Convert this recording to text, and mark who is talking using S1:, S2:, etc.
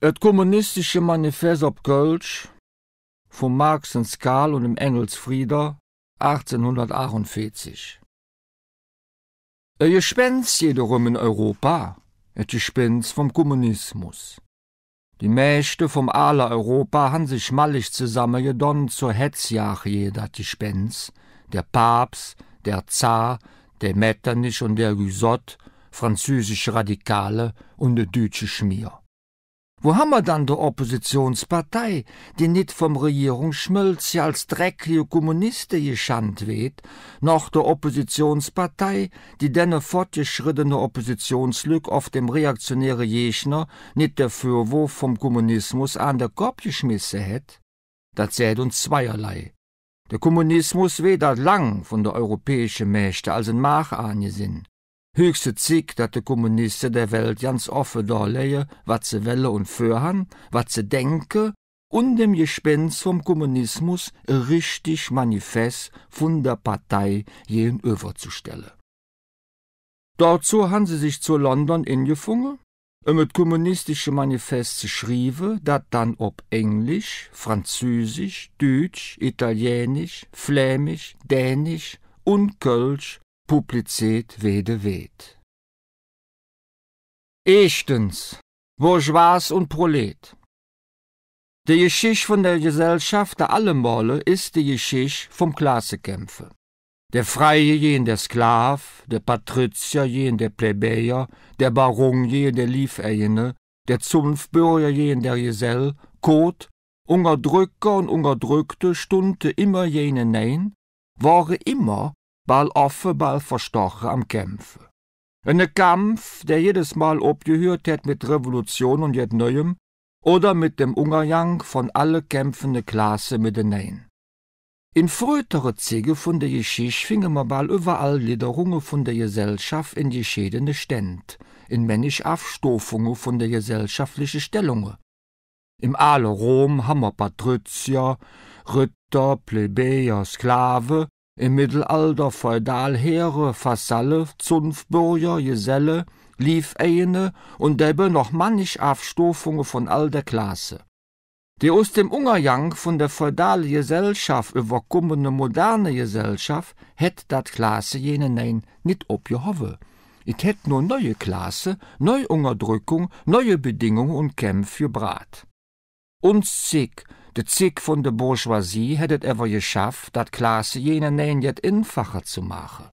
S1: Et kommunistische Manifest op Kölsch vom Marx und Skal und im Engels Frieder 1848. E Gespenst jederum in Europa, et Gespenst vom Kommunismus. Die Mächte vom aller Europa han sich mallig zusammengedonnen zur Hetzjach jeder Gespenst, der Papst, der Zar, der Metternich und der Güsot, französische Radikale und der deutsche Schmier. Wo haben wir dann der Oppositionspartei, die nicht vom Regierungsschmölz ja als dreckige Kommuniste geschandt weht, noch der Oppositionspartei, die denne fortgeschrittene Oppositionslück auf dem reaktionäre Jechner nicht der Fürwurf vom Kommunismus an der Kopf geschmissen hätt? Dat zählt uns zweierlei. Der Kommunismus weder lang von der europäischen Mächte als ein Mach angesinn. Höchste Zick, dass die Kommunisten der Welt ganz offen darlegen, was sie wollen und förhan, was sie denken, und dem Gespenst vom Kommunismus richtig Manifest von der Partei gegenüberzustellen. Dazu haben sie sich zu London um mit kommunistische Manifest zu schreiben, dat dann ob Englisch, Französisch, Deutsch, Italienisch, Flämisch, Dänisch und Kölsch publicet wede vet. Erstens, Bourgeois und Prolet. Die Geschichte von der Gesellschaft der Allemale ist die Geschichte vom Klassekämpfe. Der Freie jen der Sklav, der Patrizier jen der Plebejer, der Baron jen der Lieferjene, der Zunftbürger jen der Gesell, Kot, Unterdrücker und Unterdrückte stunde immer jene Nein, waren immer bald offen, bald verstochen am Kämpfen. Ein Kampf, der jedes Mal obgehört hat mit Revolution und jetzt Neuem oder mit dem Ungerjang von alle kämpfende Klasse mit den Nein. In frühere Züge von der Geschichte fingen wir bald überall Liederungen von der Gesellschaft in geschiedene Stände, in männisch Aufstufungen von der gesellschaftlichen Stellungen. Im Aale Rom haben wir Patrizier, Ritter, Plebejer, Sklave im Mittelalter Feudalheere, Fassalle, Zunftbürger, Geselle, lief eine und debe noch mannig Afstufungen von all der Klasse. Die aus dem Ungerjang von der feudalen Gesellschaft überkommene moderne Gesellschaft hätt dat Klasse jene nein nit opgehove. It hätt nur neue Klasse, neue Unterdrückung, neue Bedingungen und Kämpfe gebrat. Brat. Uns zig De Zick von der Bourgeoisie hättet ewer geschafft, dat Klasse jene Nähen jet einfacher zu machen.